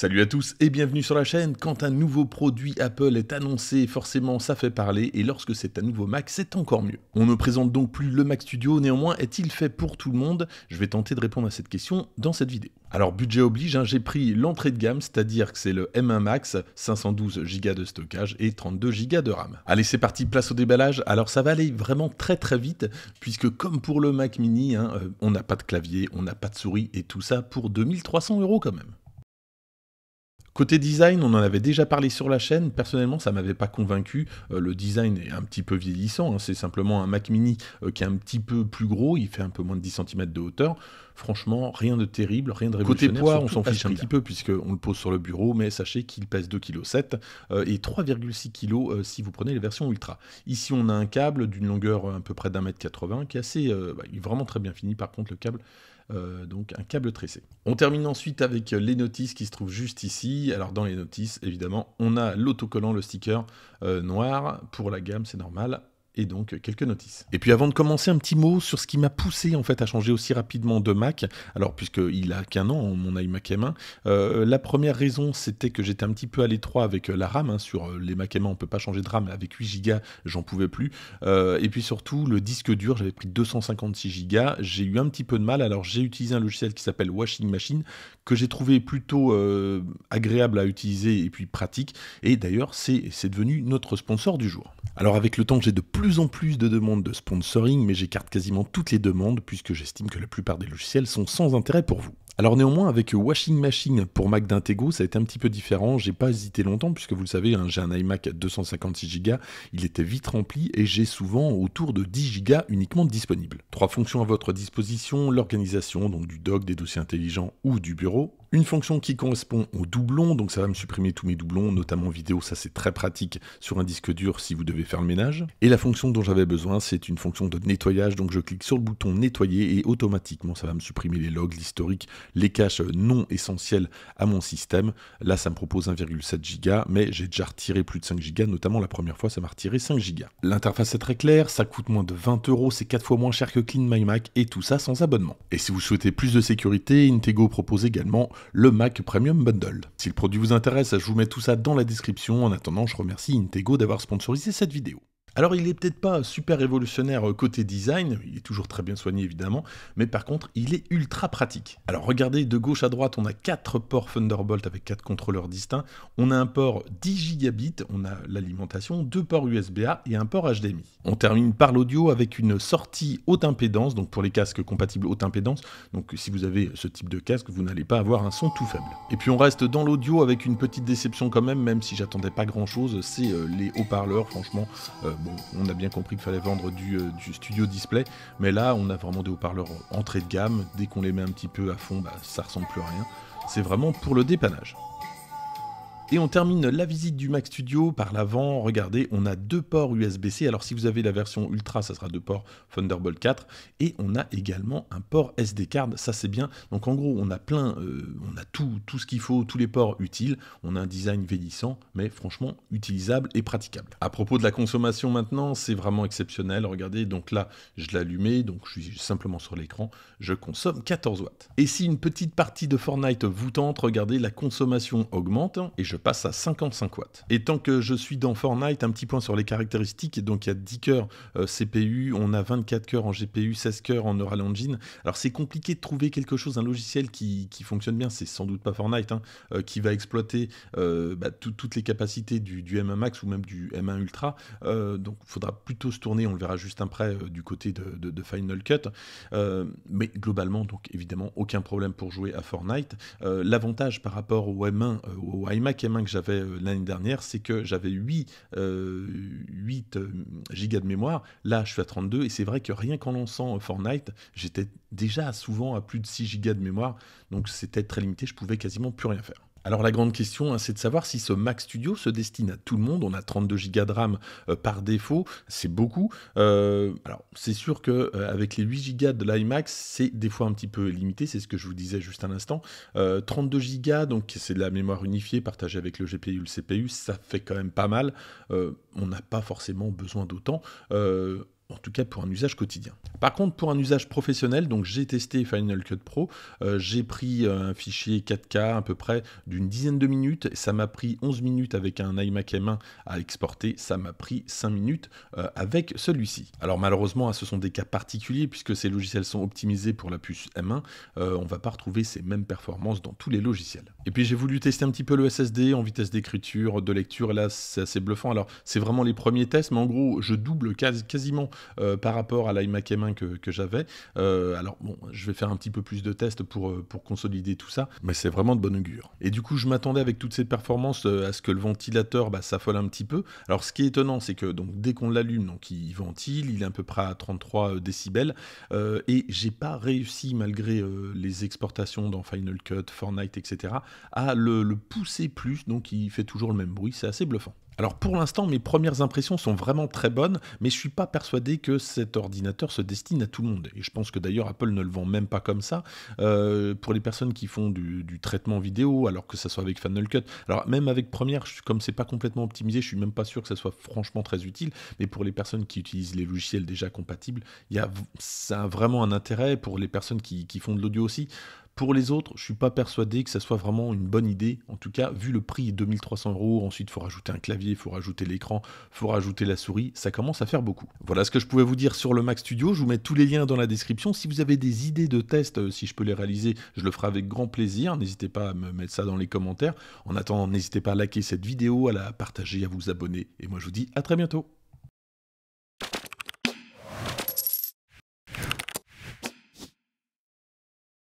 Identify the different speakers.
Speaker 1: Salut à tous et bienvenue sur la chaîne. Quand un nouveau produit Apple est annoncé, forcément ça fait parler et lorsque c'est un nouveau Mac, c'est encore mieux. On ne présente donc plus le Mac Studio, néanmoins est-il fait pour tout le monde Je vais tenter de répondre à cette question dans cette vidéo. Alors budget oblige, hein, j'ai pris l'entrée de gamme, c'est-à-dire que c'est le M1 Max, 512 Go de stockage et 32 Go de RAM. Allez c'est parti, place au déballage. Alors ça va aller vraiment très très vite puisque comme pour le Mac Mini, hein, euh, on n'a pas de clavier, on n'a pas de souris et tout ça pour 2300 euros quand même. Côté design, on en avait déjà parlé sur la chaîne. Personnellement, ça m'avait pas convaincu. Euh, le design est un petit peu vieillissant. Hein. C'est simplement un Mac Mini euh, qui est un petit peu plus gros. Il fait un peu moins de 10 cm de hauteur. Franchement, rien de terrible, rien de révolutionnaire. Côté poids, on s'en fiche un petit peu puisqu'on le pose sur le bureau, mais sachez qu'il pèse 2,7 kg euh, et 3,6 kg si vous prenez les versions ultra. Ici, on a un câble d'une longueur à peu près d'un mètre 80 qui est assez, bah, est vraiment très bien fini. Par contre, le câble euh, donc un câble tressé. On termine ensuite avec euh, les notices qui se trouvent juste ici. Alors dans les notices, évidemment, on a l'autocollant, le sticker euh, noir. Pour la gamme, c'est normal et donc quelques notices. Et puis avant de commencer, un petit mot sur ce qui m'a poussé en fait à changer aussi rapidement de Mac. Alors il a qu'un an, mon iMac M1, euh, la première raison c'était que j'étais un petit peu à l'étroit avec euh, la RAM. Hein. Sur euh, les Mac M1, on peut pas changer de RAM avec 8 Go, j'en pouvais plus. et puis surtout le disque dur, j'avais pris 256 Go, j'ai eu un petit peu de mal. Alors j'ai utilisé un logiciel qui s'appelle Washing Machine que j'ai trouvé plutôt agréable à utiliser et puis pratique. Et d'ailleurs c'est devenu notre sponsor du jour. Alors avec le temps, que j'ai de plus plus en plus de demandes de sponsoring, mais j'écarte quasiment toutes les demandes puisque j'estime que la plupart des logiciels sont sans intérêt pour vous. Alors néanmoins, avec Washing Machine pour Mac d'Intego, ça a été un petit peu différent. J'ai pas hésité longtemps puisque vous le savez, hein, j'ai un iMac 256 Go, il était vite rempli et j'ai souvent autour de 10 Go uniquement disponible. Trois fonctions à votre disposition l'organisation, donc du doc des dossiers intelligents ou du bureau, une fonction qui correspond au doublon, donc ça va me supprimer tous mes doublons, notamment vidéo, ça c'est très pratique sur un disque dur si vous devez faire le ménage. Et la fonction dont j'avais besoin, c'est une fonction de nettoyage, donc je clique sur le bouton nettoyer et automatiquement ça va me supprimer les logs, l'historique, les caches non essentielles à mon système. Là ça me propose 1,7 Go, mais j'ai déjà retiré plus de 5 Go, notamment la première fois ça m'a retiré 5 Go. L'interface est très claire, ça coûte moins de 20 euros, c'est 4 fois moins cher que Clean My Mac et tout ça sans abonnement. Et si vous souhaitez plus de sécurité, Intego propose également le Mac Premium Bundle. Si le produit vous intéresse, je vous mets tout ça dans la description. En attendant, je remercie Intego d'avoir sponsorisé cette vidéo. Alors il est peut-être pas super révolutionnaire euh, côté design, il est toujours très bien soigné évidemment, mais par contre il est ultra pratique. Alors regardez de gauche à droite, on a quatre ports Thunderbolt avec quatre contrôleurs distincts, on a un port 10 gigabits, on a l'alimentation, deux ports USB-A et un port HDMI. On termine par l'audio avec une sortie haute impédance, donc pour les casques compatibles haute impédance, donc si vous avez ce type de casque, vous n'allez pas avoir un son tout faible. Et puis on reste dans l'audio avec une petite déception quand même, même si j'attendais pas grand chose, c'est euh, les haut-parleurs, franchement, euh, on a bien compris qu'il fallait vendre euh, du, studio display, mais là, on a vraiment des haut-parleurs entrée de gamme. Dès qu'on les met un petit peu à fond, bah, ça ressemble plus à rien. C'est vraiment pour le dépannage. Et on termine la visite du Mac Studio par l'avant. Regardez, on a deux ports USB-C. Alors si vous avez la version Ultra, ça sera deux ports Thunderbolt 4. Et on a également un port SD card, ça c'est bien. Donc en gros, on a plein, euh, on a tout, tout ce qu'il faut, tous les ports utiles. On a un design vieillissant, mais franchement utilisable et praticable. À propos de la consommation maintenant, c'est vraiment exceptionnel. Regardez, donc là, je l'allumais, donc je suis simplement sur l'écran, je consomme 14 watts. Et si une petite partie de Fortnite vous tente, regardez, la consommation augmente et je passe à 55 watts. Et tant que je suis dans Fortnite, un petit point sur les caractéristiques. Donc il y a 10 cœurs euh, CPU, on a 24 cœurs en GPU, 16 cœurs en Neural Engine. Alors c'est compliqué de trouver quelque chose, un logiciel qui, fonctionne bien, c'est sans doute pas Fortnite, hein, euh, qui va exploiter euh, bah, toutes les capacités du, M1 Max ou même du M1 Ultra. donc il faudra plutôt se tourner, on le verra juste après, du côté de, de Final Cut. mais globalement, donc évidemment, aucun problème pour jouer à Fortnite. L'avantage par rapport au M1, au iMac que j'avais euh, l'année dernière, c'est que j'avais 8, 8 euh, euh, gigas de mémoire. Là, je suis à 32 et c'est vrai que rien qu'en lançant Fortnite, j'étais déjà souvent à plus de 6 gigas de mémoire. Donc c'était très limité, je pouvais quasiment plus rien faire. Alors la grande question, hein, c'est de savoir si ce Mac Studio se destine à tout le monde. On a 32 Go de RAM euh, par défaut, c'est beaucoup. Euh, alors c'est sûr que euh, avec les 8 Go de l'iMac, c'est des fois un petit peu limité. C'est ce que je vous disais juste à l'instant. 32 Go, donc c'est de la mémoire unifiée partagée avec le GPU, le CPU, ça fait quand même pas mal. on n'a pas forcément besoin d'autant en tout cas pour un usage quotidien. Par contre, pour un usage professionnel, donc j'ai testé Final Cut Pro, euh, j'ai pris euh, un fichier 4K à peu près d'une dizaine de minutes, ça m'a pris 11 minutes avec un iMac M1 à exporter, ça m'a pris 5 minutes euh, avec celui-ci. Alors malheureusement, hein, ce sont des cas particuliers puisque ces logiciels sont optimisés pour la puce M1, On on va pas retrouver ces mêmes performances dans tous les logiciels. Et puis j'ai voulu tester un petit peu le SSD en vitesse d'écriture, de lecture, et là c'est assez bluffant. Alors c'est vraiment les premiers tests, mais en gros je double quasiment euh, par rapport à l'iMac M1 que, j'avais. Euh, alors bon, je vais faire un petit peu plus de tests pour, euh, pour consolider tout ça, mais c'est vraiment de bon augure. Et du coup, je m'attendais avec toutes ces performances à ce que le ventilateur bah, s'affole un petit peu. Alors ce qui est étonnant, c'est que donc, dès qu'on l'allume, donc il ventile, il est à peu près à 33 décibels, et j'ai pas réussi, malgré les exportations dans Final Cut, Fortnite, etc., à le pousser plus, donc il fait toujours le même bruit, c'est assez bluffant. Alors pour l'instant, mes premières impressions sont vraiment très bonnes, mais je suis pas persuadé que cet ordinateur se destine à tout le monde. Et je pense que d'ailleurs Apple ne le vend même pas comme ça. Euh, pour les personnes qui font du, traitement vidéo, alors que ça soit avec Final Cut, alors même avec Premiere, comme c'est pas complètement optimisé, je suis même pas sûr que ça soit franchement très utile. Mais pour les personnes qui utilisent les logiciels déjà compatibles, ça a vraiment un intérêt pour les personnes qui font de l'audio aussi pour les autres, je suis pas persuadé que ça soit vraiment une bonne idée. En tout cas, vu le prix 2300 euros, ensuite il faut rajouter un clavier, il faut rajouter l'écran, il faut rajouter la souris, ça commence à faire beaucoup. Voilà ce que je pouvais vous dire sur le Mac Studio. Je vous mets tous les liens dans la description. Si vous avez des idées de tests, euh, si je peux les réaliser, je le ferai avec grand plaisir. N'hésitez pas à me mettre ça dans les commentaires. En attendant, n'hésitez pas à liker cette vidéo, à la partager, à vous abonner. Et moi, je vous dis à très bientôt.